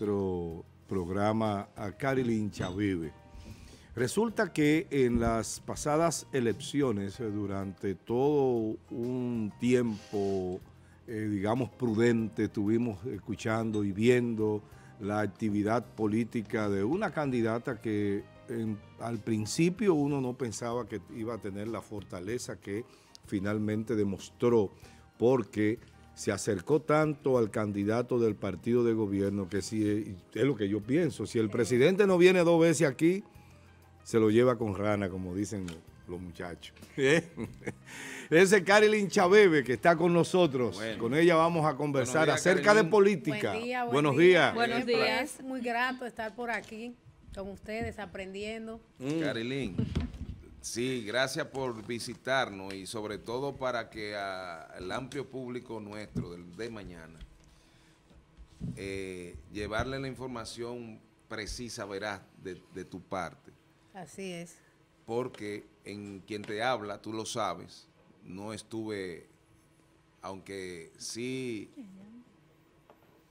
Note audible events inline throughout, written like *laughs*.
nuestro programa a Carilyn Chavive. Resulta que en las pasadas elecciones, eh, durante todo un tiempo, eh, digamos, prudente, estuvimos escuchando y viendo la actividad política de una candidata que al principio uno no pensaba que iba a tener la fortaleza que finalmente demostró, porque se acercó tanto al candidato del partido de gobierno que si eh, es lo que yo pienso, si el presidente no viene dos veces aquí, se lo lleva con rana, como dicen los muchachos. *laughs* Ese Carilyn Chabebe que está con nosotros, con ella vamos a conversar acerca de política. Buenos días. Buenos días, muy grato estar por aquí con ustedes aprendiendo. Mm. Sí, gracias por visitarnos y sobre todo para que al amplio público nuestro de, mañana eh, llevarle la información precisa, verás, de, de tu parte. Así es. Porque en quien te habla, tú lo sabes, no estuve, aunque sí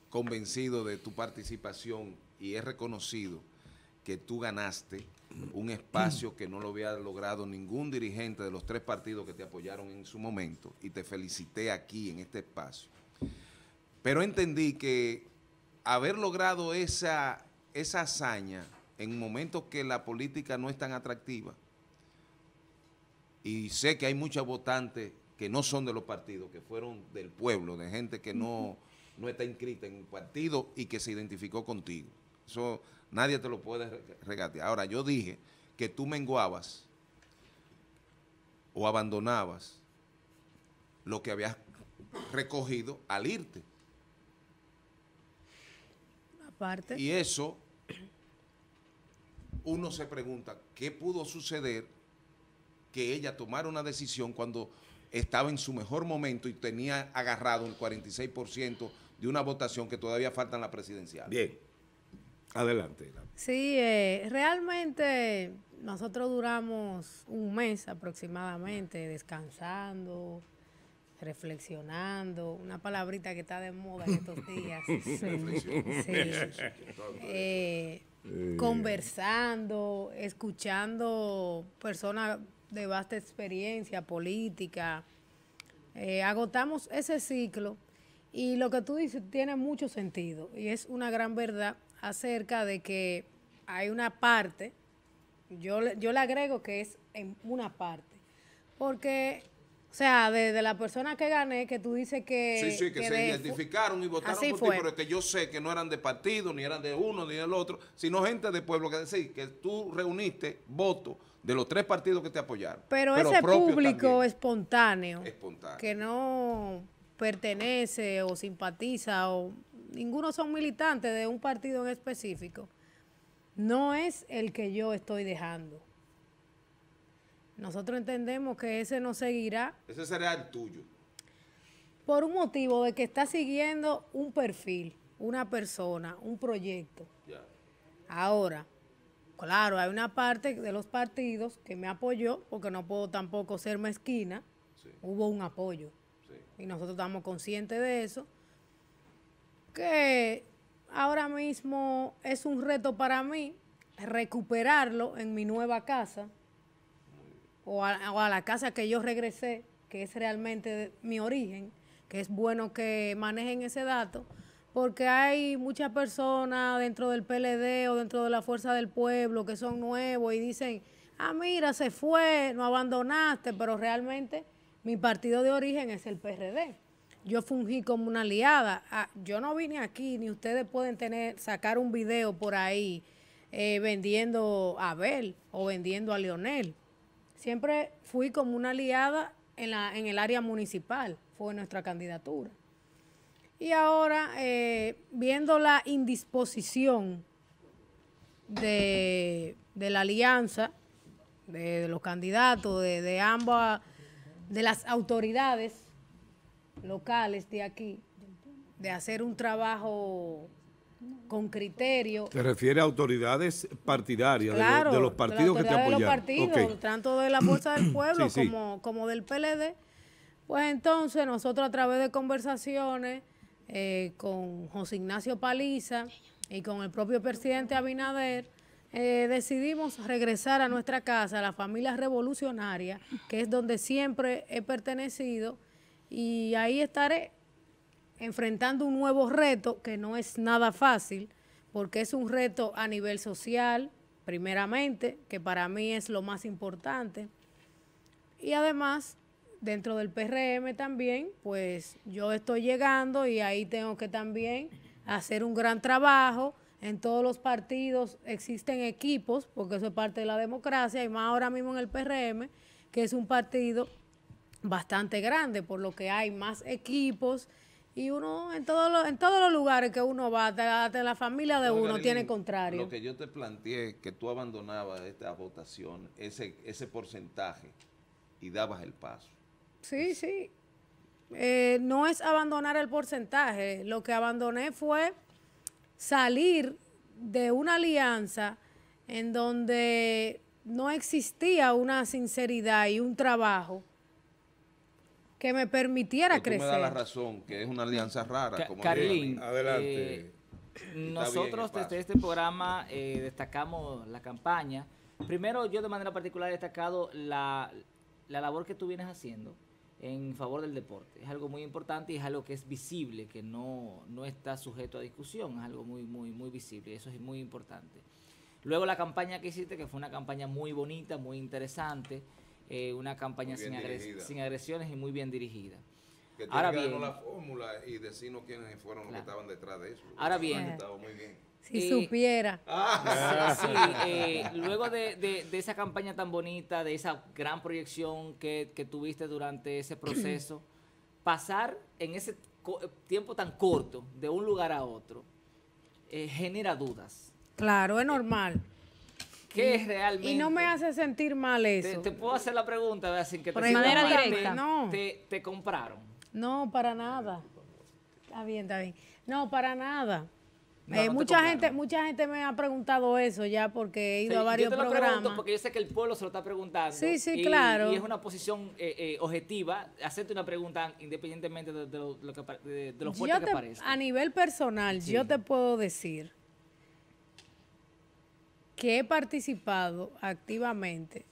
convencido de tu participación y he reconocido que tú ganaste un espacio que no lo había logrado ningún dirigente de los tres partidos que te apoyaron en su momento y te felicité aquí en este espacio. Pero entendí que haber logrado esa, esa hazaña en momentos que la política no es tan atractiva, y sé que hay muchos votantes que no son de los partidos, que fueron del pueblo, de gente que no, no está inscrita en un partido y que se identificó contigo eso nadie te lo puede regatear. Ahora, yo dije que tú menguabas o abandonabas lo que habías recogido al irte. Aparte. Y eso, uno se pregunta, ¿qué pudo suceder que ella tomara una decisión cuando estaba en su mejor momento y tenía agarrado el 46% de una votación que todavía falta en la presidencial? Bien. Adelante. Sí, eh, realmente nosotros duramos un mes aproximadamente descansando, reflexionando, una palabrita que está de moda en estos días. *laughs* Eh, conversando, escuchando personas de vasta experiencia política. Eh, agotamos ese ciclo y lo que tú dices tiene mucho sentido y es una gran verdad acerca de que hay una parte, yo, yo le agrego que es en una parte, porque, o sea, de, la persona que gané, que tú dices que... Sí, sí, que, se identificaron y votaron por ti, pero que yo sé que no eran de partido, ni eran de uno, ni del otro, sino gente de pueblo, que decir, que tú reuniste votos de los tres partidos que te apoyaron. Pero, ese público espontáneo, que no pertenece o simpatiza o ninguno son militantes de un partido en específico, no es el que yo estoy dejando. Nosotros entendemos que ese no seguirá. Ese será el tuyo. Por un motivo de que está siguiendo un perfil, una persona, un proyecto. Ahora, claro, hay una parte de los partidos que me apoyó, porque no puedo tampoco ser mezquina. Hubo un apoyo. Y nosotros estamos conscientes de eso que ahora mismo es un reto para mí recuperarlo en mi nueva casa o a, la casa que yo regresé, que es realmente mi origen, que es bueno que manejen ese dato, porque hay muchas personas dentro del PLD o dentro de la Fuerza del Pueblo que son nuevos y dicen, ah, mira, se fue, no abandonaste, pero realmente mi partido de origen es el PRD yo fungí como una aliada. Ah, yo no vine aquí, ni ustedes pueden tener, sacar un video por ahí eh, vendiendo a Abel o vendiendo a Leonel. Siempre fui como una aliada en, la, en el área municipal, fue nuestra candidatura. Y ahora, eh, viendo la indisposición de, la alianza, de, los candidatos, de, de ambas, de las autoridades, locales de aquí de hacer un trabajo con criterio. ¿Te refiere a autoridades partidarias de, los, partidos que te apoyan de tanto de la Fuerza del *clears throat* Pueblo como, del PLD. Pues entonces nosotros a través de conversaciones eh, con José Ignacio Paliza y con el propio presidente Abinader, eh, decidimos regresar a nuestra casa, a la familia revolucionaria, que es donde siempre he pertenecido, y ahí estaré enfrentando un nuevo reto que no es nada fácil, porque es un reto a nivel social, primeramente, que para mí es lo más importante. Y además, dentro del PRM también, pues yo estoy llegando y ahí tengo que también hacer un gran trabajo. En todos los partidos existen equipos, porque eso es parte de la democracia, y más ahora mismo en el PRM, que es un partido bastante grande, por lo que hay más equipos. Y uno, en, todos los en todos los lugares que uno va, hasta, la familia de uno, tiene contrario. Lo que yo te planteé, que tú abandonabas esta votación, ese, ese porcentaje, y dabas el paso. Sí, sí. Eh, no es abandonar el porcentaje. Lo que abandoné fue salir de una alianza en donde no existía una sinceridad y un trabajo que me permitiera crecer. Me la razón, que es una alianza rara. adelante. Eh, nosotros desde este programa eh, destacamos la campaña. Primero, yo de manera particular he destacado la, labor que tú vienes haciendo en favor del deporte. Es algo muy importante y es algo que es visible, que no, no está sujeto a discusión, es algo muy, muy, muy visible, eso es muy importante. Luego la campaña que hiciste, que fue una campaña muy bonita, muy interesante, eh, una campaña sin, sin, agresiones y muy bien dirigida. Ahora bien, la fórmula y estaban detrás de Ahora bien, Si eh, supiera. *laughs* Ah. Eh, luego de, esa campaña tan bonita, de esa gran proyección que, tuviste durante ese proceso, *clears throat* pasar en ese tiempo tan corto de un lugar a otro genera dudas. Claro, es normal. ¿Qué es realmente? Y no me hace sentir mal eso. Te, puedo hacer la pregunta, sin que te De manera directa. No. Te, compraron? No, para nada. Está bien, está bien. No, para nada. Eh, mucha gente mucha gente me ha preguntado eso ya porque he ido a varios yo te lo programas. Pregunto porque yo sé que el pueblo se lo está preguntando. Sí, sí, claro. Y es una posición eh, eh, objetiva, hacerte una pregunta independientemente de, lo, que, de, A nivel personal, yo te puedo decir que he participado activamente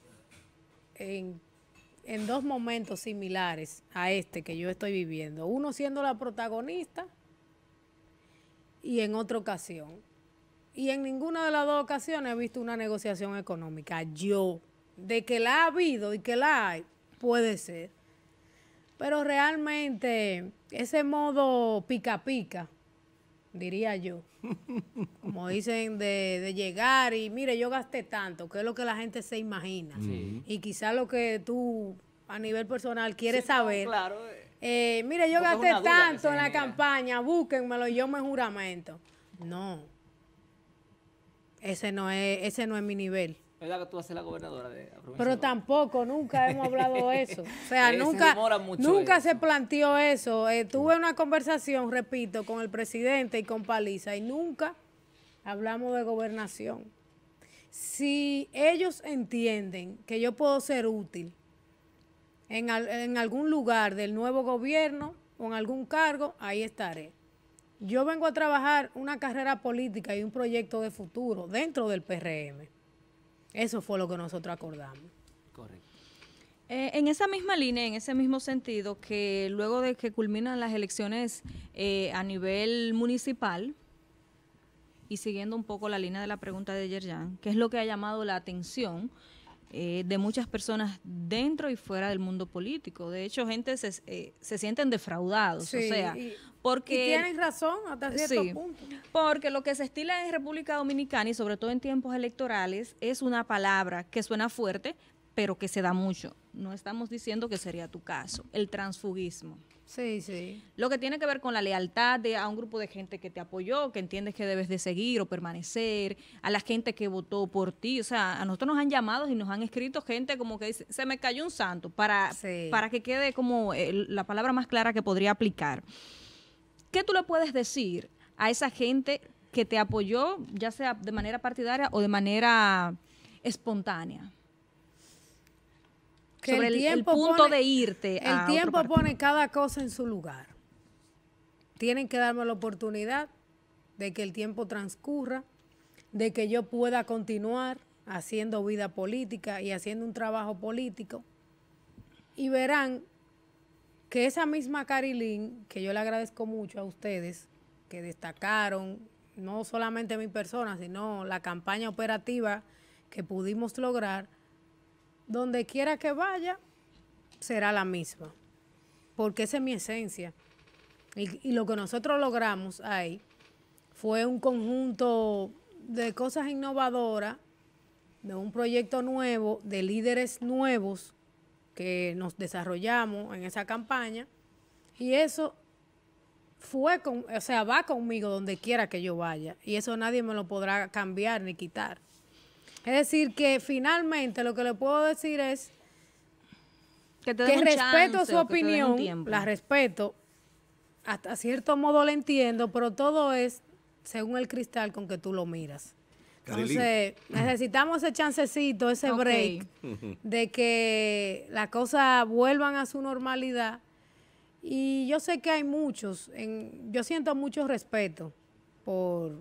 en, dos momentos similares a este que yo estoy viviendo, uno siendo la protagonista y en otra ocasión. Y en ninguna de las dos ocasiones he visto una negociación económica. Yo, de que la ha habido y que la hay, puede ser. Pero realmente ese modo pica pica diría yo. Como dicen de, llegar y mire, yo gasté tanto, que es lo que la gente se imagina. Y quizá lo que tú a nivel personal quieres saber. Eh. Eh, mire, yo gasté tanto en la campaña, búsquenmelo y yo me juramento. No. Ese no es, ese no es mi nivel. ¿Verdad que tú vas a ser la gobernadora de la Pero tampoco, nunca hemos hablado de *laughs* eso. O sea, nunca, eh, se, nunca se planteó eso. Eh, tuve una conversación, repito, con el presidente y con Paliza y nunca hablamos de gobernación. Si ellos entienden que yo puedo ser útil en, en algún lugar del nuevo gobierno o en algún cargo, ahí estaré. Yo vengo a trabajar una carrera política y un proyecto de futuro dentro del PRM. Eso fue lo que nosotros acordamos. Correcto. Eh, en esa misma línea, en ese mismo sentido, que luego de que culminan las elecciones eh, a nivel municipal, y siguiendo un poco la línea de la pregunta de Yerjan, ¿qué es lo que ha llamado la atención eh, de muchas personas dentro y fuera del mundo político. De hecho, gente se, eh, se sienten defraudados. o sea, porque. tienen razón hasta eh, cierto punto. Porque lo que se estila en República Dominicana y sobre todo en tiempos electorales es una palabra que suena fuerte, pero que se da mucho. No estamos diciendo que sería tu caso. El transfugismo. Sí, sí. Lo que tiene que ver con la lealtad de, a un grupo de gente que te apoyó, que entiendes que debes de seguir o permanecer, a la gente que votó por ti. O sea, a nosotros nos han llamado y nos han escrito gente como que dice, se me cayó un santo, para, para que quede como eh, la palabra más clara que podría aplicar. ¿Qué tú le puedes decir a esa gente que te apoyó, ya sea de manera partidaria o de manera espontánea? el, tiempo punto pone, de irte. El tiempo pone cada cosa en su lugar. Tienen que darme la oportunidad de que el tiempo transcurra, de que yo pueda continuar haciendo vida política y haciendo un trabajo político. Y verán que esa misma Carilín, que yo le agradezco mucho a ustedes, que destacaron no solamente mi persona, sino la campaña operativa que pudimos lograr, donde quiera que vaya, será la misma, porque esa es mi esencia. Y, lo que nosotros logramos ahí fue un conjunto de cosas innovadoras, de un proyecto nuevo, de líderes nuevos que nos desarrollamos en esa campaña, y eso fue, con, o sea, va conmigo donde quiera que yo vaya, y eso nadie me lo podrá cambiar ni quitar. Es decir, que finalmente lo que le puedo decir es que, respeto su opinión, la respeto, hasta cierto modo la entiendo, pero todo es según el cristal con que tú lo miras. Entonces, necesitamos ese chancecito, ese break, *laughs* de que las cosas vuelvan a su normalidad. Y yo sé que hay muchos, en, yo siento mucho respeto por,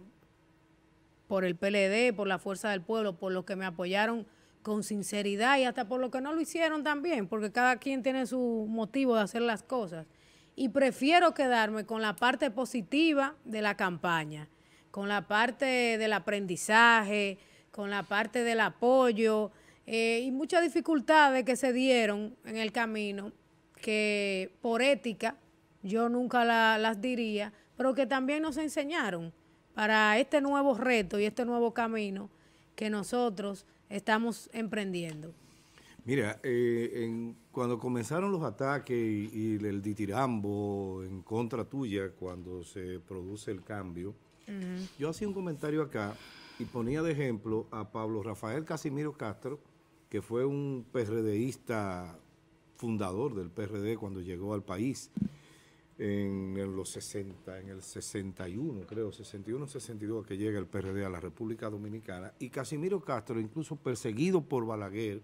por el PLD, por la Fuerza del Pueblo, por los que me apoyaron con sinceridad y hasta por los que no lo hicieron también, porque cada quien tiene su motivo de hacer las cosas. Y prefiero quedarme con la parte positiva de la campaña, con la parte del aprendizaje, con la parte del apoyo eh, y muchas dificultades que se dieron en el camino, que por ética yo nunca las diría, pero que también nos enseñaron para este nuevo reto y este nuevo camino que nosotros estamos emprendiendo? Mira, eh, cuando comenzaron los ataques y, el ditirambo en contra tuya, cuando se produce el cambio, yo hacía un comentario acá y ponía de ejemplo a Pablo Rafael Casimiro Castro, que fue un PRDista fundador del PRD cuando llegó al país en, los 60, en el 61, creo, 61, 62, que llega el PRD a la República Dominicana, y Casimiro Castro, incluso perseguido por Balaguer,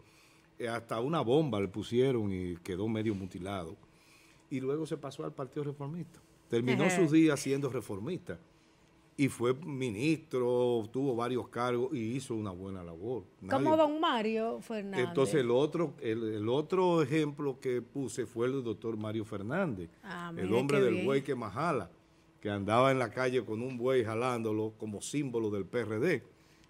eh, hasta una bomba le pusieron y quedó medio mutilado, y luego se pasó al Partido Reformista. Terminó sus días siendo reformista y fue ministro, tuvo varios cargos y hizo una buena labor. Como don Mario Fernández. Entonces el otro, el, otro ejemplo que puse fue el del doctor Mario Fernández, ah, el hombre del buey que majala, que andaba en la calle con un buey jalándolo como símbolo del PRD.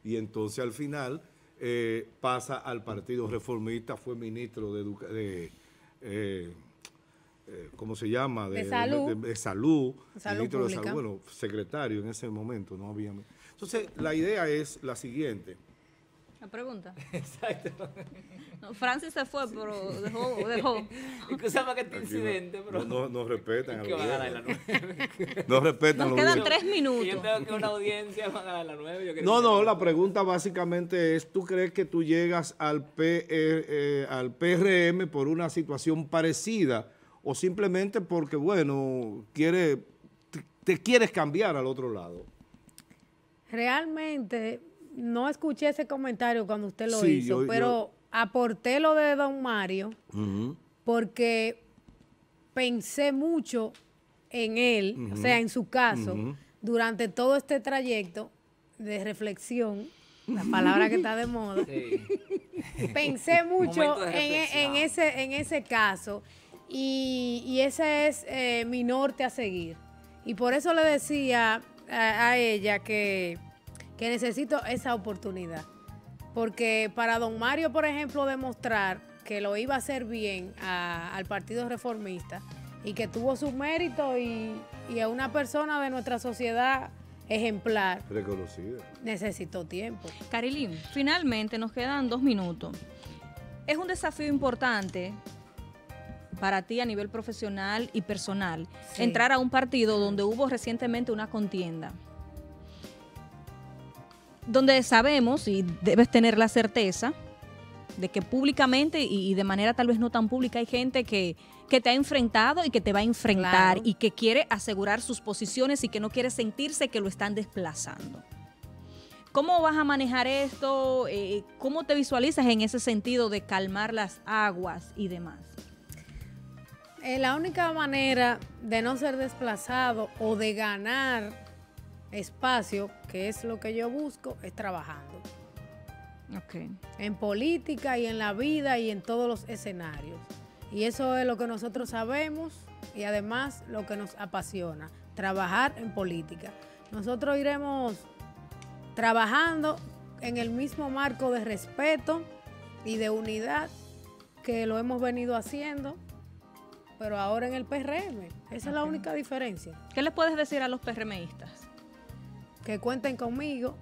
Y entonces al final eh, pasa al Partido Reformista, fue ministro de... Eh, eh, ¿cómo se llama? De, salud. De, salud, ministro de salud, bueno, secretario en ese momento, no había... Entonces, la idea es la siguiente. La pregunta. *laughs* Exacto. Francis se fue, pero dejó. dejó. *laughs* Incluso que este incidente, no, pero. No, no, respetan. *laughs* Que a la nueve. no respetan. Nos quedan tres minutos. Yo tengo que una audiencia va a dar la nueve. No, no, la pregunta básicamente es: ¿tú crees que tú llegas al, eh, eh, al PRM por una situación parecida? o simplemente porque, bueno, quiere, te, quieres cambiar al otro lado. Realmente no escuché ese comentario cuando usted lo hizo, pero aporté lo de don Mario porque pensé mucho en él, o sea, en su caso, durante todo este trayecto de reflexión, la palabra que está de moda, pensé mucho en, e, ese, en ese caso y, esa ese es eh, mi norte a seguir. Y por eso le decía a, ella que, necesito esa oportunidad. Porque para don Mario, por ejemplo, demostrar que lo iba a hacer bien al Partido Reformista y que tuvo sus méritos y, a una persona de nuestra sociedad ejemplar. Reconocida. Necesitó tiempo. Carilín, finalmente nos quedan dos minutos. Es un desafío importante para ti a nivel profesional y personal entrar a un partido donde hubo recientemente una contienda? Donde sabemos, y debes tener la certeza, de que públicamente y, de manera tal vez no tan pública hay gente que, te ha enfrentado y que te va a enfrentar y que quiere asegurar sus posiciones y que no quiere sentirse que lo están desplazando. ¿Cómo vas a manejar esto? Eh, ¿Cómo te visualizas en ese sentido de calmar las aguas y demás? Eh, la única manera de no ser desplazado o de ganar espacio, que es lo que yo busco, es trabajando. Okay. En política y en la vida y en todos los escenarios. Y eso es lo que nosotros sabemos y además lo que nos apasiona, trabajar en política. Nosotros iremos trabajando en el mismo marco de respeto y de unidad que lo hemos venido haciendo pero ahora en el PRM. Esa es la única diferencia. ¿Qué les puedes decir a los PRMistas? Que cuenten conmigo.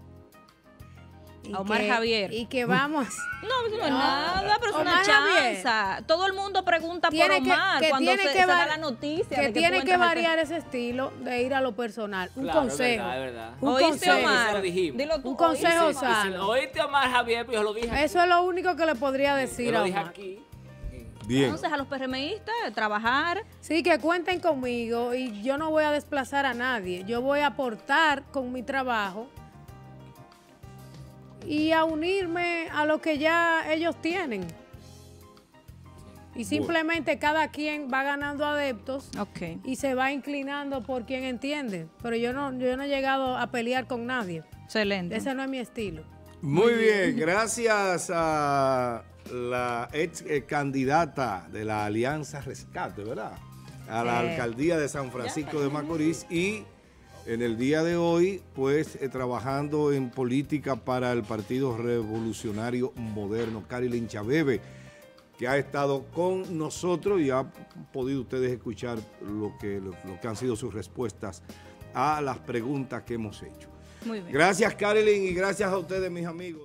a Omar Javier. Y que vamos. *laughs* No, eso no. es nada, pero es una chanza. Todo el mundo pregunta por Omar cuando se, que da la noticia. Que, tiene que variar ese estilo de ir a lo personal. Un consejo. Un consejo. Omar. Dilo tú, un consejo oíste, Omar Javier, pero yo lo dije. Aquí. Eso es lo único que le podría decir lo dije a Omar. Aquí. Entonces, a los PRMistas, trabajar. Sí, que cuenten conmigo y yo no voy a desplazar a nadie. Yo voy a aportar con mi trabajo y a unirme a lo que ya ellos tienen. Y simplemente cada quien va ganando adeptos y se va inclinando por quien entiende. Pero yo no, yo no he llegado a pelear con nadie. Excelente. Ese no es mi estilo. Muy bien, gracias a la ex eh, candidata de la Alianza Rescate, ¿verdad? A la alcaldía de San Francisco de Macorís y en el día de hoy, pues eh, trabajando en política para el Partido Revolucionario Moderno, Carilyn Chabebe, que ha estado con nosotros y ha podido ustedes escuchar lo que, lo, que han sido sus respuestas a las preguntas que hemos hecho. Muy bien. Gracias, Carilyn, y gracias a ustedes, mis amigos.